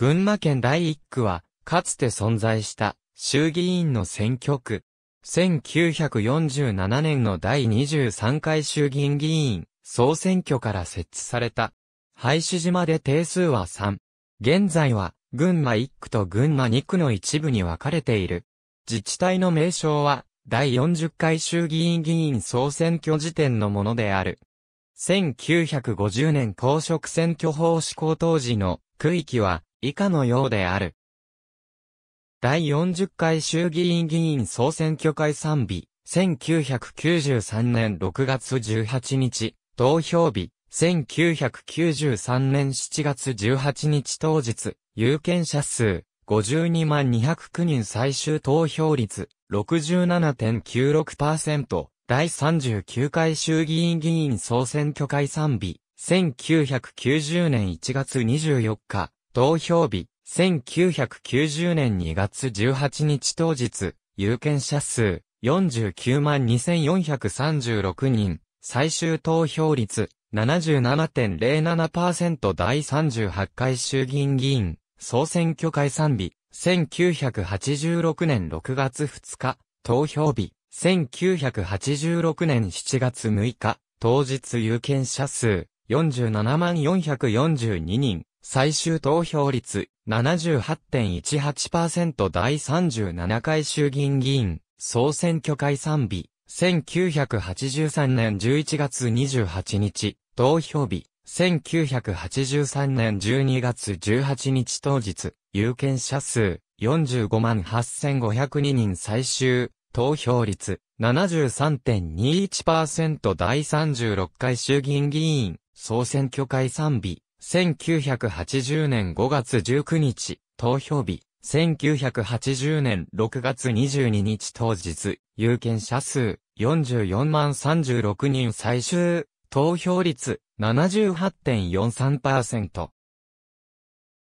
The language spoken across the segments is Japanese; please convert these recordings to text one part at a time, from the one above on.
群馬県第1区は、かつて存在した衆議院の選挙区。1947年の第23回衆議院議員総選挙から設置された。廃止島で定数は3。現在は、群馬1区と群馬2区の一部に分かれている。自治体の名称は、第40回衆議院議員総選挙時点のものである。1950年公職選挙法施行当時の区域は、以下のようである。第40回衆議院議員総選挙会散日、1993年6月18日、投票日、1993年7月18日当日、有権者数、52万209人最終投票率、67.96%、第39回衆議院議員総選挙会散日、1990年1月24日、投票日、1990年2月18日当日、有権者数、49万2436人、最終投票率、77.07%第38回衆議院議員、総選挙解散日、1986年6月2日、投票日、1986年7月6日、当日有権者数、47万442人、最終投票率78.18%第37回衆議院議員総選挙解散日1983年11月28日投票日1983年12月18日当日有権者数45万8502人最終投票率73.21%第36回衆議院議員総選挙解散日1980年5月19日、投票日、1980年6月22日当日、有権者数44万36人最終、投票率78.43%。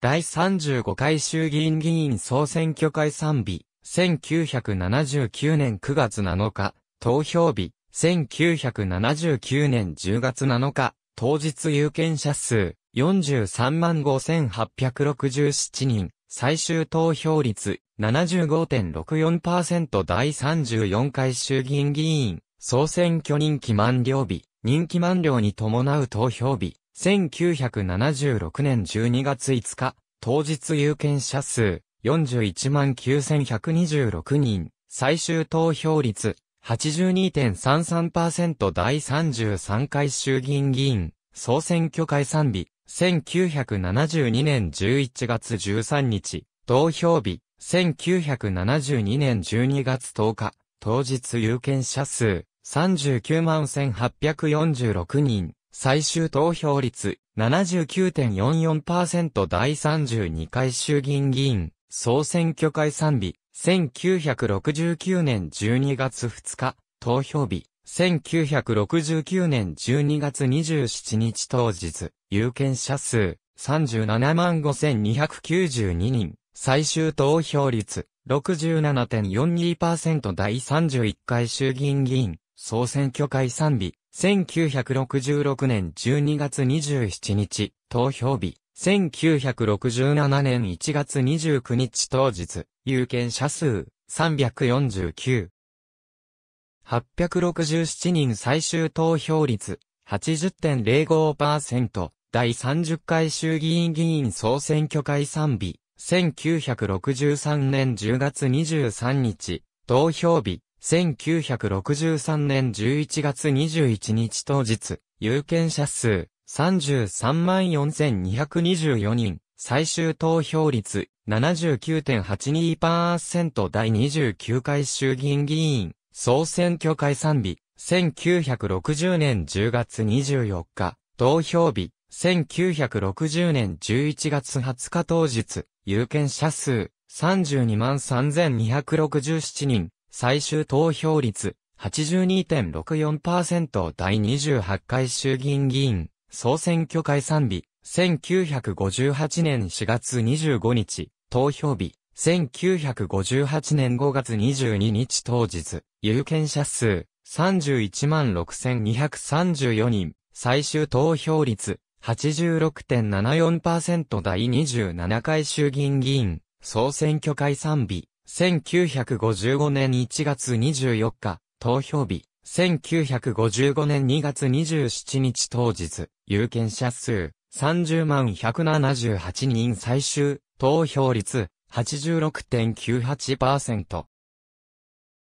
第35回衆議院議員総選挙解散日、1979年9月7日、投票日、1979年10月7日、当日有権者数43万5867人、最終投票率75.64%第34回衆議院議員、総選挙任期満了日、任期満了に伴う投票日、1976年12月5日、当日有権者数、41万9126人、最終投票率、82.33%第33回衆議院議員、総選挙解散日、1972年11月13日、投票日、1972年12月10日、当日有権者数、39万1846人、最終投票率、79.44%第32回衆議院議員、総選挙会散日、1969年12月2日、投票日、1969年12月27日当日、有権者数37万5292人、最終投票率67.42%第31回衆議院議員、総選挙会散日、1966年12月27日、投票日、1967年1月29日当日、有権者数349、867人最終投票率80.05%第30回衆議院議員総選挙解散日1963年10月23日投票日1963年11月21日当日有権者数33 4224人最終投票率79.82%第29回衆議院議員総選挙解散日、1960年10月24日、投票日、1960年11月20日当日、有権者数、32 3267人、最終投票率、82.64%第28回衆議院議員、総選挙解散日、1958年4月25日、投票日、1958年5月22日当日、有権者数31 6234人、最終投票率86.74%第27回衆議院議員、総選挙解散日、1955年1月24日、投票日、1955年2月27日当日、有権者数30万178人最終、投票率86.98%。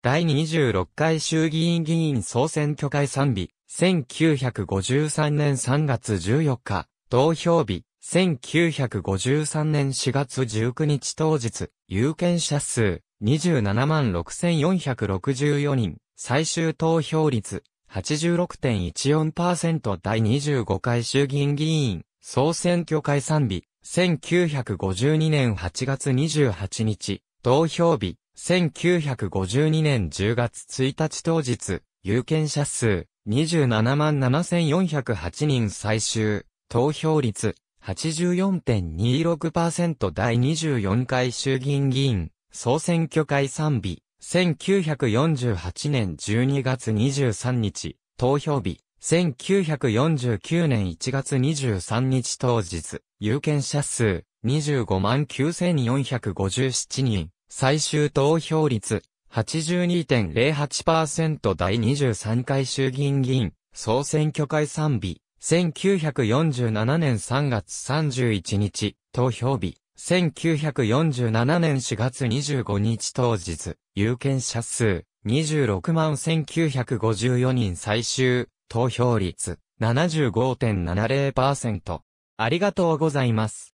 第26回衆議院議員総選挙会散日、1953年3月14日、投票日、1953年4月19日当日、有権者数、27万6464人、最終投票率、86.14%第25回衆議院議員、総選挙会散日、1952年8月28日、投票日、1952年10月1日当日、有権者数、27万7408人最終、投票率、84.26%第24回衆議院議員、総選挙会賛美、1948年12月23日、投票日、1949年1月23日当日、有権者数25万9457人、最終投票率82.08%第23回衆議院議員、総選挙解散日、1947年3月31日、投票日、1947年4月25日当日、有権者数26万1954人最終、投票率75.70%。ありがとうございます。